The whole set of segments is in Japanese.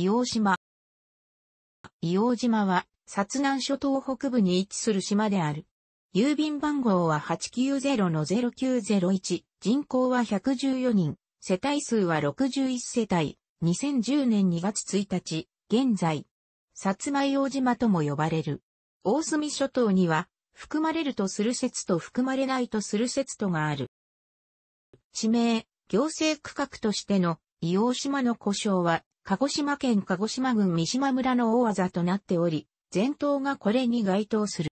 伊黄島。伊黄島は、薩南諸島北部に位置する島である。郵便番号は890-0901、人口は114人、世帯数は61世帯、2010年2月1日、現在、薩摩伊黄島とも呼ばれる。大隅諸島には、含まれるとする説と含まれないとする説とがある。地名、行政区画としての伊黄島の故障は、鹿児島県鹿児島郡三島村の大技となっており、全島がこれに該当する。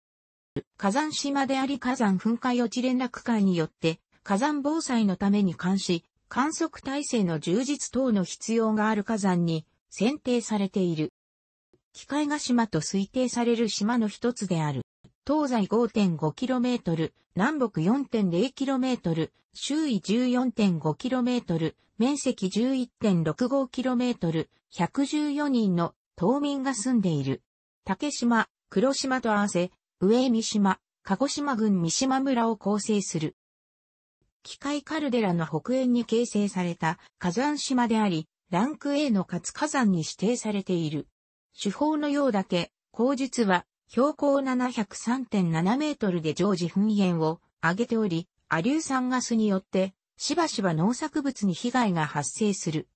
火山島であり火山噴火予知連絡会によって、火山防災のために監視、観測体制の充実等の必要がある火山に選定されている。機械ヶ島と推定される島の一つである。東西 5.5km、南北 4.0km、周囲 14.5km、面積 11.65km、114人の島民が住んでいる。竹島、黒島と合わせ、上三島、鹿児島郡三島村を構成する。機械カルデラの北縁に形成された火山島であり、ランク A の活火山に指定されている。手法のようだけ、口述は標高703.7メートルで常時噴煙を上げており、アリュー酸ガスによってしばしば農作物に被害が発生する。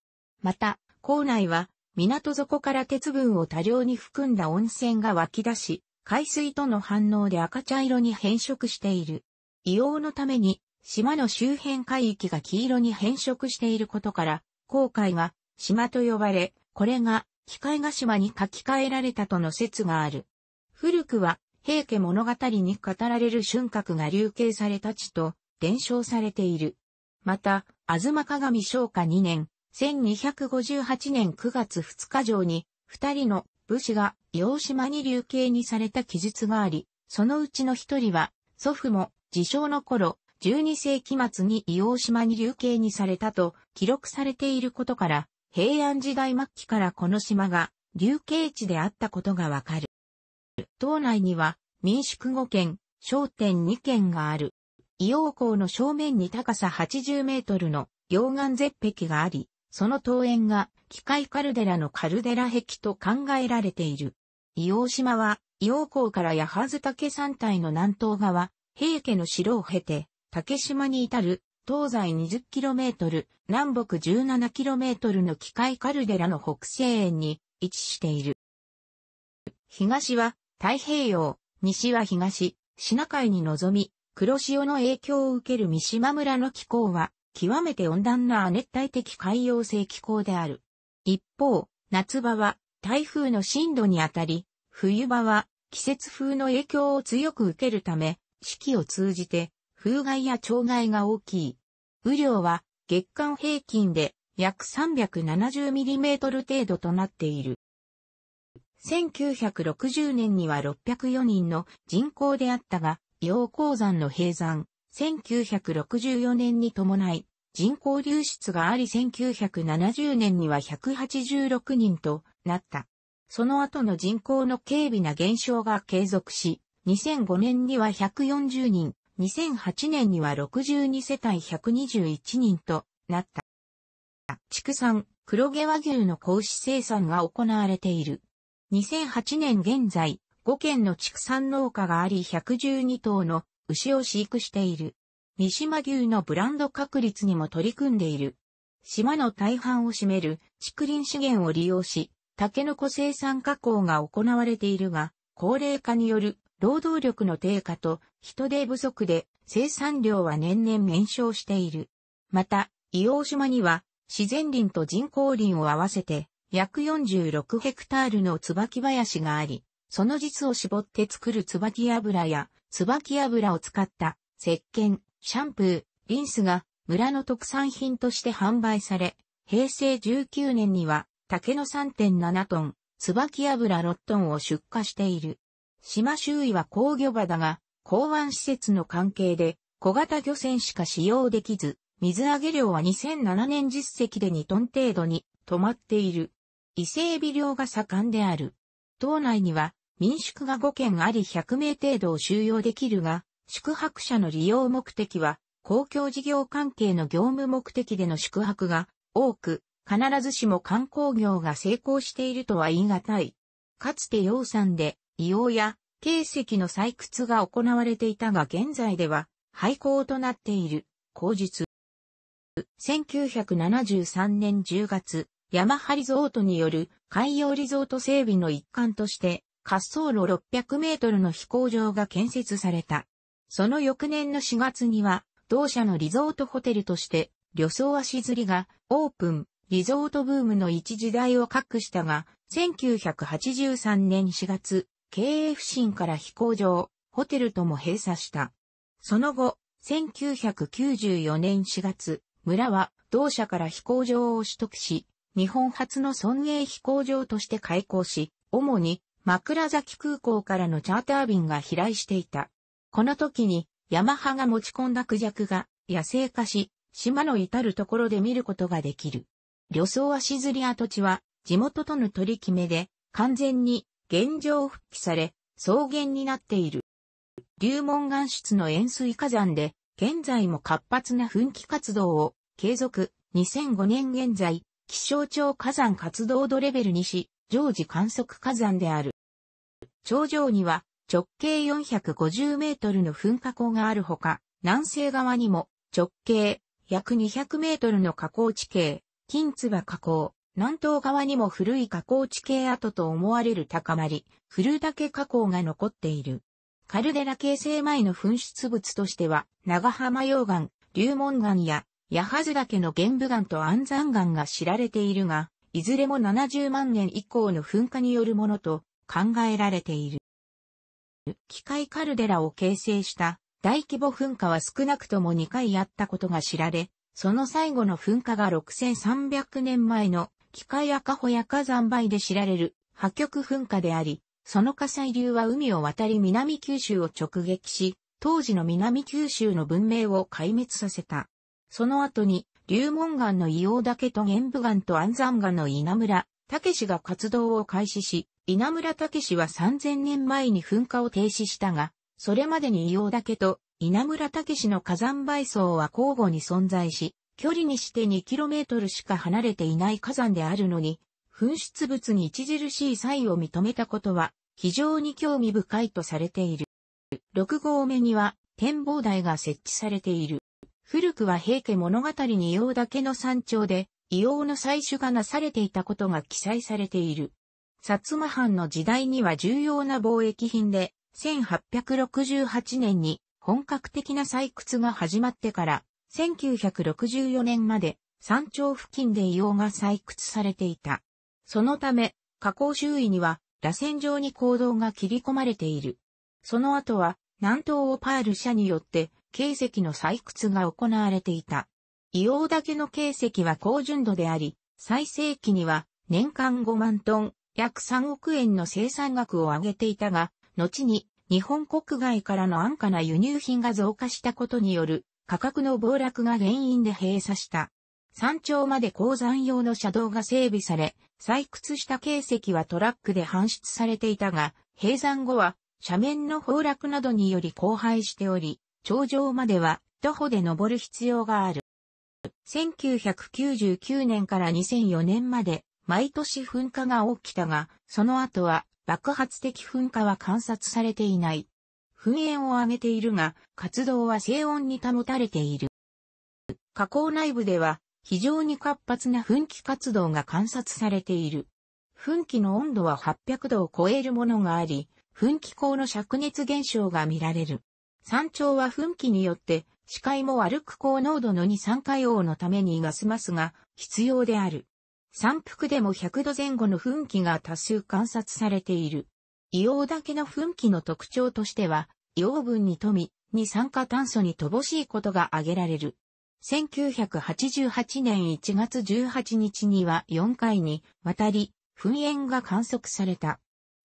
また、港内は港底から鉄分を多量に含んだ温泉が湧き出し、海水との反応で赤茶色に変色している。硫黄のために、島の周辺海域が黄色に変色していることから、航海は島と呼ばれ、これが機械ヶ島に書き換えられたとの説がある。古くは、平家物語に語られる春閣が流刑された地と伝承されている。また、あずが鏡昇華2年、1258年9月2日上に、二人の武士が洋島に流刑にされた記述があり、そのうちの一人は、祖父も、自称の頃、12世紀末に伊黄島に流刑にされたと記録されていることから、平安時代末期からこの島が流刑地であったことがわかる。島内には民宿5軒、商店2軒がある。硫黄港の正面に高さ80メートルの溶岩絶壁があり、その東園が機械カルデラのカルデラ壁と考えられている。硫黄島は、硫黄港から八幡岳山体の南東側、平家の城を経て、竹島に至る東西 20km、南北 17km の機械カルデラの北西縁に位置している。東は太平洋、西は東、シナ海に臨み、黒潮の影響を受ける三島村の気候は、極めて温暖な亜熱帯的海洋性気候である。一方、夏場は台風の進路にあたり、冬場は季節風の影響を強く受けるため、四季を通じて風害や障害が大きい。雨量は月間平均で約3 7 0トル程度となっている。1960年には604人の人口であったが、硫黄鉱山の閉山、1964年に伴い、人口流出があり1970年には186人となった。その後の人口の軽微な減少が継続し、2005年には140人、2008年には62世帯121人となった。畜産、黒毛和牛の格子生産が行われている。2008年現在、5軒の畜産農家があり112頭の牛を飼育している。三島牛のブランド確立にも取り組んでいる。島の大半を占める竹林資源を利用し、竹の子生産加工が行われているが、高齢化による労働力の低下と人手不足で生産量は年々減少している。また、伊黄島には自然林と人工林を合わせて約46ヘクタールの椿林があり、その実を絞って作る椿油や、椿油を使った石鹸、シャンプー、リンスが村の特産品として販売され、平成19年には竹の3.7トン、椿油6トンを出荷している。島周囲は工業場だが、港湾施設の関係で小型漁船しか使用できず、水揚げ量は2007年実績で2トン程度に止まっている。伊勢エビ漁が盛んである。島内には民宿が5軒あり100名程度を収容できるが、宿泊者の利用目的は、公共事業関係の業務目的での宿泊が多く、必ずしも観光業が成功しているとは言い難い。かつて洋産で、硫黄や形石の採掘が行われていたが現在では廃校となっている、口述。1973年10月、山張リゾートによる海洋リゾート整備の一環として、滑走路600メートルの飛行場が建設された。その翌年の4月には、同社のリゾートホテルとして、旅装足釣りがオープン、リゾートブームの一時代を隠したが、1983年4月、経営不振から飛行場、ホテルとも閉鎖した。その後、1994年4月、村は同社から飛行場を取得し、日本初の村営飛行場として開港し、主に枕崎空港からのチャーター便が飛来していた。この時に、ヤマハが持ち込んだクジャクが野生化し、島の至るところで見ることができる。旅装足ずり跡地は、地元との取り決めで、完全に現状復帰され、草原になっている。流門岩室の塩水火山で、現在も活発な噴気活動を継続、2005年現在、気象庁火山活動度レベルにし、常時観測火山である。頂上には直径450メートルの噴火口があるほか、南西側にも直径約200メートルの火口地形、金唾火口、南東側にも古い火口地形跡と思われる高まり、古岳火口が残っている。カルデラ形成前の噴出物としては、長浜溶岩、龍門岩や、八幡岳の玄武岩と安山岩が知られているが、いずれも70万年以降の噴火によるものと考えられている。機械カルデラを形成した大規模噴火は少なくとも2回あったことが知られ、その最後の噴火が6300年前の機械赤穂や火山灰で知られる破局噴火であり、その火砕流は海を渡り南九州を直撃し、当時の南九州の文明を壊滅させた。その後に龍門岩の硫黄岳と玄武岩と安山岩の稲村、武が活動を開始し、稲村武は3000年前に噴火を停止したが、それまでに硫黄岳と稲村武の火山埋層は交互に存在し、距離にして 2km しか離れていない火山であるのに、噴出物に著しい差異を認めたことは、非常に興味深いとされている。6号目には展望台が設置されている。古くは平家物語に硫黄岳の山頂で、硫黄の採取がなされていたことが記載されている。薩摩藩の時代には重要な貿易品で、1868年に本格的な採掘が始まってから、1964年まで山頂付近で硫黄が採掘されていた。そのため、河口周囲には、螺旋状に坑道が切り込まれている。その後は、南東をパール社によって、形石の採掘が行われていた。硫黄岳の形石は高純度であり、最盛期には年間5万トン、約3億円の生産額を上げていたが、後に日本国外からの安価な輸入品が増加したことによる価格の暴落が原因で閉鎖した。山頂まで鉱山用の車道が整備され、採掘した形石はトラックで搬出されていたが、閉山後は斜面の崩落などにより荒廃しており、頂上までは徒歩で登る必要がある。1999年から2004年まで毎年噴火が起きたが、その後は爆発的噴火は観察されていない。噴煙を上げているが、活動は静音に保たれている。火口内部では非常に活発な噴気活動が観察されている。噴気の温度は800度を超えるものがあり、噴気口の灼熱現象が見られる。山頂は噴気によって視界も悪く高濃度の二酸化硫黄のためにガスマスが必要である。山腹でも100度前後の噴気が多数観察されている。硫黄だけの噴気の特徴としては、硫黄分に富み、二酸化炭素に乏しいことが挙げられる。1988年1月18日には4回にわたり噴煙が観測された。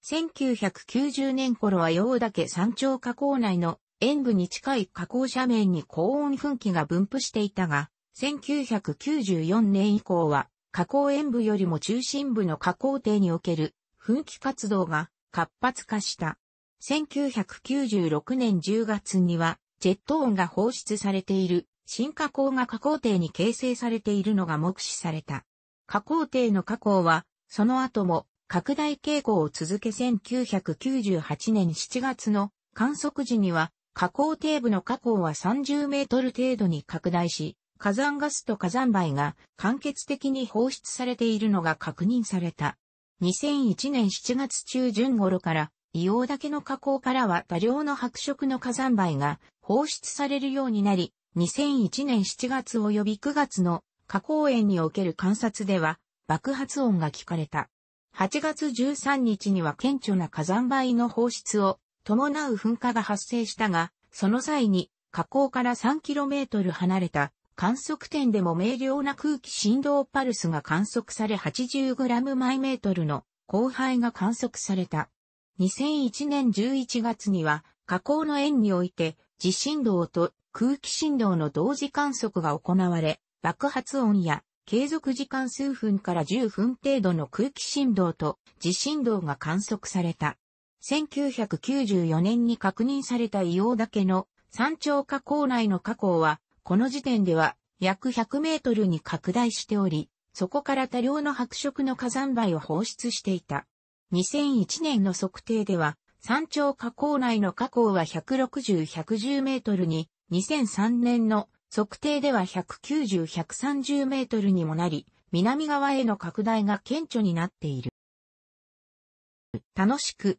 1990年頃は硫黄岳山頂火口内の塩部に近い河口斜面に高温噴気が分布していたが、1994年以降は、河口塩部よりも中心部の河口底における噴気活動が活発化した。1996年10月には、ジェット音が放出されている新河口が河口底に形成されているのが目視された。河口底の河口は、その後も拡大傾向を続け1998年7月の観測時には火口底部の火口は30メートル程度に拡大し、火山ガスと火山灰が間欠的に放出されているのが確認された。2001年7月中旬頃から硫黄岳の火口からは多量の白色の火山灰が放出されるようになり、2001年7月及び9月の火口園における観察では爆発音が聞かれた。8月13日には顕著な火山灰の放出を伴う噴火が発生したが、その際に火口から 3km 離れた観測点でも明瞭な空気振動パルスが観測され8 0 g メートルの降配が観測された。2001年11月には火口の円において地震動と空気振動の同時観測が行われ、爆発音や継続時間数分から10分程度の空気振動と地震動が観測された。1994年に確認された硫黄岳の山頂火口内の火口は、この時点では約100メートルに拡大しており、そこから多量の白色の火山灰を放出していた。2001年の測定では、山頂火口内の火口は160、110メートルに、2003年の測定では190、130メートルにもなり、南側への拡大が顕著になっている。楽しく、